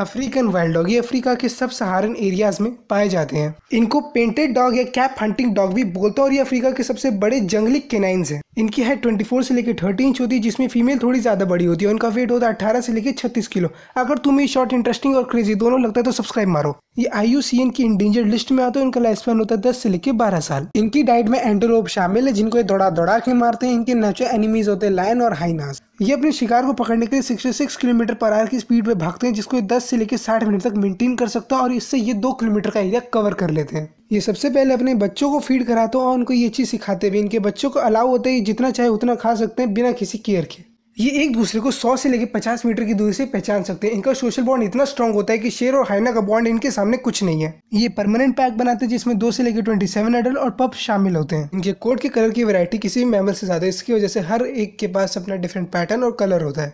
African wild dog ये Africa के sub Saharan areas में पाए जाते हैं इनको पेंटेड डॉग या कैप हंटिंग डॉग भी बोलते हैं और ये अफ्रीका के सबसे बड़े जंगली केनाइंस हैं इनकी हाइट 24 से लेकर 30 इंच होती है जिसमें फीमेल थोड़ी ज़्यादा बड़ी होती है उनका वेट होता है 18 से लेकर 36 किलो अगर तुम्हें शॉर्ट इंटरेस्टिंग और क्रेजी दोनों लगता है तो सब्सक्राइब मारो ये आई की इंडेंजर लिस्ट में आते हैं इनका लाइफ स्पैन होता है दस से लेकर बारह साल इनकी डाइट में एंटोलोप शामिल है जिनको ये दौड़ा दौड़ा के मारते हैं इनके नेचुरल एनिमीज होते हैं लाइन और हाइनास ये अपने शिकार को पकड़ने के लिए sixty six kilometre per hour की स्पीड में भागते हैं जिसको ये दस से लेकर साठ मिनट तक मेंटेन कर सकता है और इससे ये दो किलोमीटर का एरिया कवर कर लेते हैं ये सबसे पहले अपने बच्चों को फीड कराते हो और उनको ये चीज़ सिखाते भी इनके बच्चों को अलाउ होता है जितना चाहे उतना खा सकते हैं बिना किसी केयर के ये एक दूसरे को 100 से लेकर 50 मीटर की दूरी से पहचान सकते हैं इनका सोशल बॉन्ड इतना स्ट्रांग होता है कि शेर और हाइना का बॉन्ड इनके सामने कुछ नहीं है ये परमानेंट पैक बनाते हैं जिसमें दो से लेकर 27 एडल और पप शामिल होते हैं इनके कोट के कलर की वैरायटी किसी भी मैमल से ज्यादा है इसकी वजह से हर एक के पास अपना डिफरेंट पैटर्न और कलर होता है